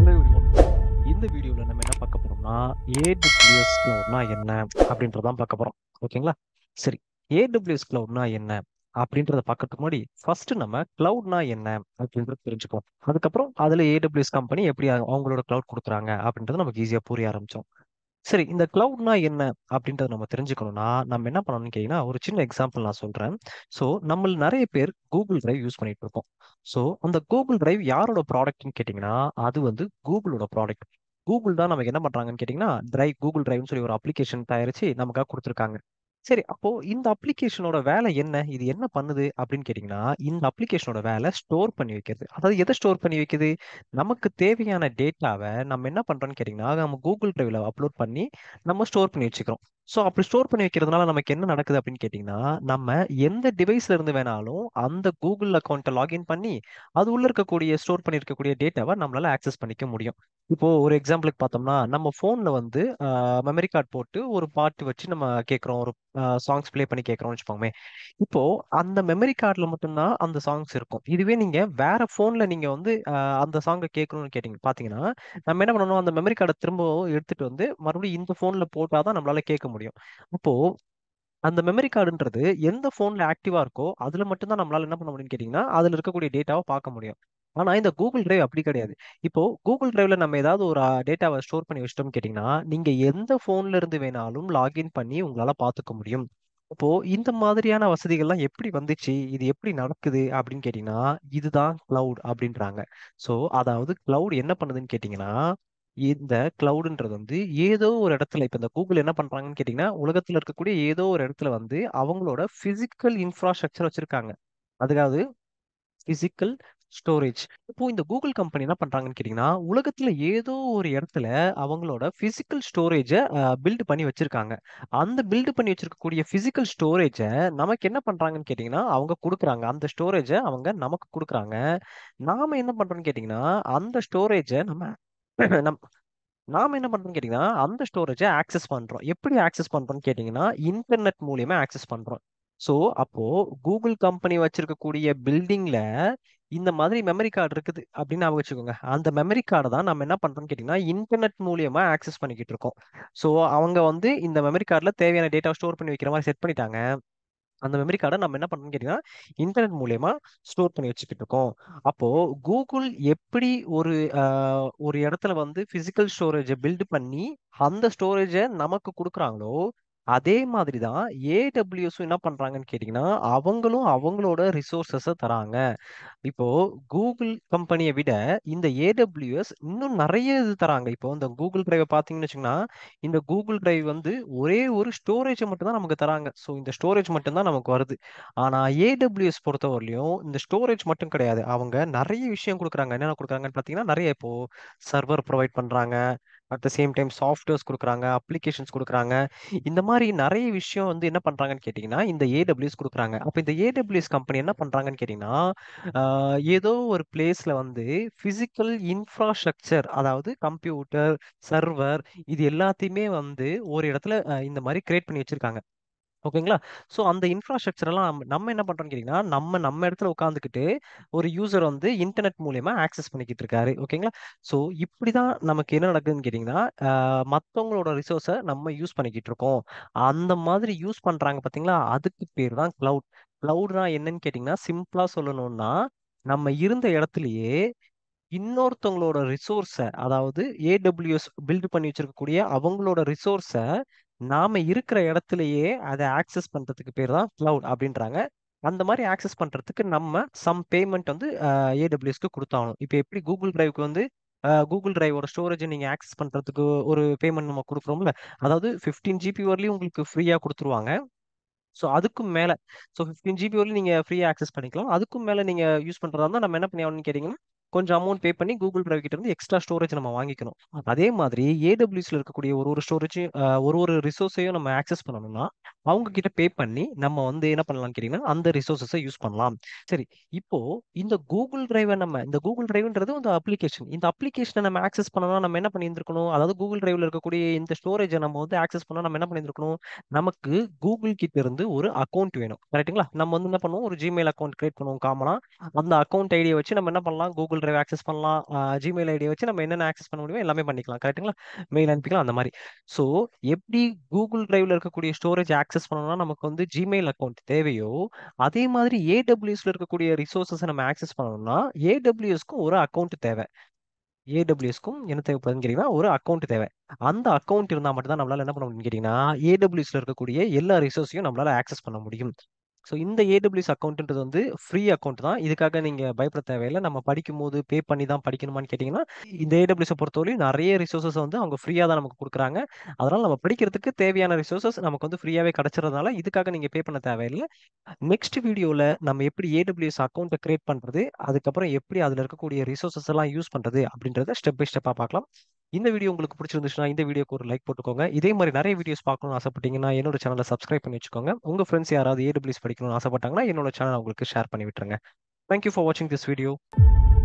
இந்த வீடியோல நம்ம என்ன பார்க்க போறோம்னா ஏடபிள்யூஎஸ் க்ளவுட்னா என்ன அப்படின்றதான் பார்க்க போகிறோம் ஓகேங்களா சரி ஏடபிள்யூஎஸ் க்ளவுட்னா என்ன அப்படின்றத பார்க்கறதுக்கு முன்னாடி ஃபர்ஸ்ட் நம்ம கிளவுட்னா என்ன அப்படின்றத தெரிஞ்சுப்போம் அதுக்கப்புறம் அதில் ஏடபிள்யூஎஸ் கம்பெனி எப்படி அவங்களோட கிளவுட் கொடுக்குறாங்க அப்படின்றது நமக்கு ஈஸியா புரிய ஆரம்பிச்சோம் சரி இந்த கிளவுட்னா என்ன அப்படின்றத நம்ம தெரிஞ்சுக்கணும்னா நம்ம என்ன பண்ணணும்னு கேட்டீங்க ஒரு சின்ன எக்ஸாம்பிள் நான் சொல்றேன் ஸோ நம்ம நிறைய பேர் கூகுள் டிரைவ் யூஸ் பண்ணிட்டு இருக்கோம் ஸோ அந்த கூகுள் டிரைவ் யாரோட ப்ராடக்ட்னு கேட்டிங்கன்னா அது வந்து கூகுளோட ப்ராடக்ட் கூகுள் தான் நமக்கு என்ன பண்றாங்கன்னு கேட்டிங்கன்னா டிரைவ் கூகுள் டிரைவ்னு சொல்லி ஒரு அப்ளிகேஷன் தயாரிச்சு நமக்காக கொடுத்துருக்காங்க சரி அப்போ இந்த அப்ளிகேஷனோட வேலை என்ன இது என்ன பண்ணுது அப்படின்னு கேட்டிங்கன்னா இந்த அப்ளிகேஷனோட வேலை ஸ்டோர் பண்ணி வைக்கிறது அதாவது எதை ஸ்டோர் பண்ணி வைக்குது நமக்கு தேவையான டேட்டாவை நம்ம என்ன பண்றோம்னு கேட்டீங்கன்னா நம்ம கூகுள் டிரைவ்ல அப்லோட் பண்ணி நம்ம ஸ்டோர் பண்ணி வச்சுக்கிறோம் ஸோ அப்படி ஸ்டோர் பண்ணி வைக்கிறதுனால நமக்கு என்ன நடக்குது அப்படின்னு கேட்டிங்கன்னா நம்ம எந்த டிவைஸ்ல இருந்து வேணாலும் அந்த கூகுள் அக்கௌண்ட்டை லாகின் பண்ணி அது உள்ள இருக்கக்கூடிய ஸ்டோர் பண்ணியிருக்கக்கூடிய டேட்டாவை நம்மளால ஆக்சஸ் பண்ணிக்க முடியும் இப்போ ஒரு எக்ஸாம்பிளுக்கு பார்த்தோம்னா நம்ம ஃபோனில் வந்து மெமரி கார்டு போட்டு ஒரு பாட்டு வச்சு நம்ம கேட்குறோம் ஒரு சாங்ஸ் ப்ளே பண்ணி கேட்குறோம்னு வச்சுப்போமே இப்போ அந்த மெமரி கார்டில் மட்டும்தான் அந்த சாங்ஸ் இருக்கும் இதுவே நீங்கள் வேற ஃபோனில் நீங்கள் வந்து அந்த சாங்கை கேட்கணும்னு கேட்டிங்க பார்த்தீங்கன்னா நம்ம என்ன பண்ணணும் அந்த மெமரி கார்டை திரும்ப எடுத்துட்டு வந்து மறுபடியும் இந்த ஃபோனில் போட்டால் தான் நம்மளால கேட்க முடியும் முடியும் அப்போ அந்த மெமரி கார்டுன்றது எந்த ஃபோனில் ஆக்டிவாக இருக்கோ அதில் மட்டும்தான் நம்மளால் என்ன பண்ண முடியும்னு கேட்டிங்கன்னா அதில் இருக்கக்கூடிய டேட்டாவை பார்க்க முடியும் ஆனால் இந்த கூகுள் டிரைவ் அப்படி கிடையாது இப்போ கூகுள் டிரைவ்ல நம்ம ஏதாவது ஒரு டேட்டாவை ஸ்டோர் பண்ணி வச்சிட்டோம்னு கேட்டிங்கன்னா நீங்கள் எந்த ஃபோன்ல இருந்து வேணாலும் லாகின் பண்ணி உங்களால் பார்த்துக்க முடியும் இப்போ இந்த மாதிரியான வசதிகள்லாம் எப்படி வந்துச்சு இது எப்படி நடக்குது அப்படின்னு கேட்டிங்கன்னா இதுதான் கிளவுட் அப்படின்றாங்க ஸோ அதாவது கிளவுட் என்ன பண்ணுதுன்னு கேட்டிங்கன்னா இந்த கிளவுடுன்றது வந்து ஏதோ ஒரு இடத்துல இப்போ இந்த கூகுள் என்ன பண்றாங்கன்னு கேட்டிங்கன்னா உலகத்தில் இருக்கக்கூடிய ஏதோ ஒரு இடத்துல வந்து அவங்களோட ஃபிசிக்கல் இன்ஃப்ராஸ்ட்ரக்சர் வச்சிருக்காங்க அதுக்காவது ஃபிசிக்கல் ஸ்டோரேஜ் இப்போ இந்த கூகுள் கம்பெனி என்ன பண்றாங்கன்னு கேட்டிங்கன்னா உலகத்துல ஏதோ ஒரு இடத்துல அவங்களோட பிசிக்கல் ஸ்டோரேஜை பில்ட் பண்ணி வச்சிருக்காங்க அந்த பில்ட் பண்ணி வச்சிருக்கக்கூடிய பிசிக்கல் ஸ்டோரேஜை நமக்கு என்ன பண்றாங்கன்னு கேட்டிங்கன்னா அவங்க கொடுக்குறாங்க அந்த ஸ்டோரேஜை அவங்க நமக்கு கொடுக்குறாங்க நாம என்ன பண்றோம்னு கேட்டிங்கன்னா அந்த ஸ்டோரேஜை நம்ம நம் நாம என்ன பண்றோம்னு கேட்டீங்கன்னா அந்த ஸ்டோரேஜை ஆக்சஸ் பண்றோம் எப்படி ஆக்சஸ் பண்றோம்னு கேட்டீங்கன்னா இன்டர்நெட் மூலியமா ஆக்சஸ் பண்றோம் ஸோ அப்போ கூகுள் கம்பெனி வச்சிருக்கக்கூடிய பில்டிங்ல இந்த மாதிரி மெமரி கார்டு இருக்குது அப்படின்னு அவங்க வச்சுக்கோங்க அந்த மெமரி கார்டை தான் நம்ம என்ன பண்றோம்னு கேட்டீங்கன்னா இன்டர்நெட் மூலியமா ஆக்சஸ் பண்ணிக்கிட்டு இருக்கோம் ஸோ அவங்க வந்து இந்த மெமரி கார்டில் தேவையான டேட்டா ஸ்டோர் பண்ணி வைக்கிற மாதிரி செட் பண்ணிட்டாங்க அந்த மெமரி கார்டை நம்ம என்ன பண்ணணும்னு கேட்டீங்கன்னா இன்டர்நெட் மூலயமா ஸ்டோர் பண்ணி வச்சுக்கிட்டு இருக்கோம் அப்போ கூகுள் எப்படி ஒரு ஒரு இடத்துல வந்து பிசிக்கல் ஸ்டோரேஜை பில்டு பண்ணி அந்த ஸ்டோரேஜை நமக்கு கொடுக்குறாங்களோ அதே மாதிரி தான் ஏடபிள்யூஎஸும் என்ன பண்ணுறாங்கன்னு கேட்டிங்கன்னா அவங்களும் அவங்களோட ரிசோர்ஸஸை தராங்க இப்போது கூகுள் கம்பெனியை விட இந்த ஏடபிள்யூஎஸ் இன்னும் நிறைய இது தராங்க இப்போ இந்த கூகுள் ட்ரைவை பார்த்தீங்கன்னு வச்சுங்கன்னா இந்த கூகுள் ட்ரைவ் வந்து ஒரே ஒரு ஸ்டோரேஜை மட்டும்தான் நமக்கு தராங்க ஸோ இந்த ஸ்டோரேஜ் மட்டும்தான் நமக்கு வருது ஆனால் ஏடபிள்யூஎஸ் பொறுத்தவரையிலையும் இந்த ஸ்டோரேஜ் மட்டும் கிடையாது அவங்க நிறைய விஷயம் கொடுக்குறாங்க என்னென்ன கொடுக்குறாங்கன்னு பார்த்தீங்கன்னா நிறைய இப்போது சர்வர் ப்ரொவைட் பண்ணுறாங்க at the same time softwares கொடுக்குறாங்க அப்ளிகேஷன்ஸ் கொடுக்குறாங்க இந்த மாதிரி நிறைய விஷயம் வந்து என்ன பண்ணுறாங்கன்னு கேட்டிங்கன்னா இந்த ஏடபிள்யூஎஸ் கொடுக்குறாங்க அப்போ இந்த ஏடபிள்யூஎஸ் கம்பெனி என்ன பண்ணுறாங்கன்னு கேட்டிங்கன்னா ஏதோ ஒரு பிளேஸில் வந்து ஃபிசிக்கல் இன்ஃப்ராஸ்ட்ரக்சர் அதாவது கம்ப்யூட்டர் சர்வர் இது எல்லாத்தையுமே வந்து ஒரு இடத்துல இந்த மாதிரி கிரியேட் பண்ணி வச்சுருக்காங்க ஓகேங்களா ஸோ அந்த இன்ஃப்ராஸ்ட்ரக்சர் எல்லாம் நம்ம என்ன பண்றோம்னு கேட்டீங்கன்னா நம்ம நம்ம இடத்துல உட்காந்துக்கிட்டு ஒரு யூசர் வந்து இன்டர்நெட் மூலயமா ஆக்சஸ் பண்ணிக்கிட்டு இருக்காரு ஓகேங்களா ஸோ இப்படிதான் நமக்கு என்ன நடக்குதுன்னு கேட்டீங்கன்னா மற்றவங்களோட ரிசோர்ஸை நம்ம யூஸ் பண்ணிக்கிட்டு இருக்கோம் அந்த மாதிரி யூஸ் பண்றாங்க பாத்தீங்களா அதுக்கு பேர் தான் கிளவுட் கிளவுட்னா என்னன்னு கேட்டீங்கன்னா சிம்பிளா சொல்லணும்னா நம்ம இருந்த இடத்துலயே இன்னொருத்தவங்களோட ரிசோர்ஸை அதாவது ஏடபிள்யூஎஸ் பில்ட் பண்ணி வச்சிருக்கக்கூடிய அவங்களோட ரிசோர்ஸை நாம இருக்கிற இடத்துலயே அதை ஆக்சஸ் பண்றதுக்கு பேர் தான் கிளவுட் அப்படின்றாங்க அந்த மாதிரி ஆக்சஸ் பண்றதுக்கு நம்ம சம் பேமெண்ட் வந்து ஏடபிள்யூஎஸ்க்கு கொடுத்தாகணும் இப்போ எப்படி கூகுள் டிரைவ்க்கு வந்து கூகுள் டிரைவோட ஸ்டோரேஜ் நீங்கள் ஆக்சஸ் பண்ணுறதுக்கு ஒரு பேமெண்ட் நம்ம கொடுக்குறோம்ல அதாவது ஃபிஃப்டீன் ஜிபி வரலையும் உங்களுக்கு ஃப்ரீயாக கொடுத்துருவாங்க ஸோ அதுக்கும் மேலே ஸோ ஃபிஃப்டீன் ஜிபி வரலையும் நீங்கள் ஃப்ரீயாக ஆக்சஸ் பண்ணிக்கலாம் அதுக்கும் மேலே நீங்கள் யூஸ் பண்ணுறதா இருந்தால் நம்ம என்ன பண்ணி ஆகணும்னு கொஞ்சம் அமௌண்ட் பே பண்ணி கூகுள் டிரைவ் கிட்ட இருந்து எக்ஸ்ட்ரா ஸ்டோரேஜ் நம்ம வாங்கிக்கணும் அதே மாதிரி ஏடபிள்யூஸ்ல இருக்கக்கூடிய ஒரு ஒரு ஸ்டோரேஜையும் ஒரு ஒரு ரிசோர்ஸையும் நம்ம ஆக்சஸ் பண்ணணும்னா அவங்க கிட்ட பே பண்ணி நம்ம வந்து என்ன பண்ணலாம் கேட்டீங்கன்னா அந்த ரிசோர்ஸஸை யூஸ் பண்ணலாம் சரி இப்போ இந்த கூகுள் டிரைவை நம்ம இந்த கூகுள் டிரைவ்ன்றது இந்த அப்ளிகேஷன் இந்த அப்ளிகேஷனை நம்ம ஆக்சஸ் பண்ணணும் நம்ம என்ன பண்ணியிருக்கணும் அதாவது கூகுள் டிரைவ்ல இருக்கக்கூடிய இந்த ஸ்டோரேஜை நம்ம வந்து ஆக்சஸ் பண்ணா நம்ம என்ன பண்ணியிருக்கணும் நமக்கு கூகுள் கிட்ட இருந்து ஒரு அக்கௌண்ட் வேணும் கரெக்ட்டுங்களா நம்ம வந்து என்ன பண்ணுவோம் ஒரு ஜிமெயில் அக்கௌண்ட் கிரியேட் பண்ணுவோம் காமனா அந்த அக்கௌண்ட் ஐடியை வச்சு நம்ம என்ன பண்ணலாம் கூகுள் கூகுள் ட்ரைவ் ஆக்சஸ் பண்ணலாம் ஜிமெயில் ஐடியை வச்சு நம்ம என்னென்ன ஆக்சஸ் பண்ண முடியுமோ எல்லாமே பண்ணிக்கலாம் கரெக்டுங்களா மெயில் அனுப்பிக்கலாம் அந்த மாதிரி ஸோ எப்படி கூகுள் ட்ரைவில் இருக்கக்கூடிய ஸ்டோரேஜ் ஆக்சஸ் பண்ணணும்னா நமக்கு வந்து ஜிமெயில் அக்கௌண்ட் தேவையோ அதே மாதிரி ஏடபிள்யூஎஸ்ல இருக்கக்கூடிய ரிசோர்ஸஸ் நம்ம ஆக்சஸ் பண்ணணும்னா ஏடபிள்யூஎஸ்க்கும் ஒரு அக்கௌண்ட் தேவை ஏடபிள்யூஎஸ்க்கும் என்ன தேவைப்படுதுன்னு கேட்டீங்கன்னா ஒரு அக்கௌண்ட் தேவை அந்த அக்கௌண்ட் இருந்தால் மட்டும் தான் நம்மளால என்ன பண்ண முடியும் கேட்டீங்கன்னா ஏடபிள்யூஎஸ்ல இருக்கக்கூடிய எல்லா ரிசோர்ஸையும் நம்மளால ஆக்சஸ் பண்ண முடியும் ஸோ இந்த ஏடபிள்யூஸ் அக்கௌண்ட்டு வந்து ஃப்ரீ அக்கௌண்ட் தான் இதுக்காக நீங்கள் பயப்பட தேவையில்லை நம்ம படிக்கும் போது பே பண்ணி தான் படிக்கணுமான்னு கேட்டிங்கன்னா இந்த ஏடபிள்யூஸை பொறுத்தவரையும் நிறைய ரிசோர்ஸஸ் வந்து அவங்க ஃப்ரீயாக தான் நமக்கு கொடுக்குறாங்க அதனால் நம்ம படிக்கிறதுக்கு தேவையான ரிசோர்ஸஸ் நமக்கு வந்து ஃப்ரீயாகவே கிடச்சிறதுனால இதுக்காக நீங்கள் பே பண்ண தேவையில்லை நெக்ஸ்ட் வீடியோவில் நம்ம எப்படி ஏடபிள்யூஎஸ் அக்கௌண்ட்டை கிரியேட் பண்ணுறது அதுக்கப்புறம் எப்படி அதில் இருக்கக்கூடிய ரிசோர்ஸஸ் எல்லாம் யூஸ் பண்ணுறது அப்படின்றத ஸ்டெப் பை ஸ்டெப்பாக பார்க்கலாம் இந்த வீடியோ உங்களுக்கு பிடிச்சிருந்துச்சுன்னா இந்த வீடியோக்கு ஒரு லைக் போட்டுக்கோங்க இதே மாதிரி நிறைய வீடியோஸ் பார்க்கணும்னு ஆசைப்பட்டீங்கன்னா என்னோட சேனலை சப்ஸ்கிரைப் பண்ணி வச்சுக்கோங்க உங்கள் ஃப்ரெண்ட்ஸ் யாராவது ஏடபிள்யூஸ் படிக்கணும்னு ஆசைப்பட்டாங்கன்னா என்னோட சேனல் உங்களுக்கு ஷேர் பண்ணி விட்டுருங்க தேங்க்யூ ஃபார் வாட்சிங் திஸ் வீடியோ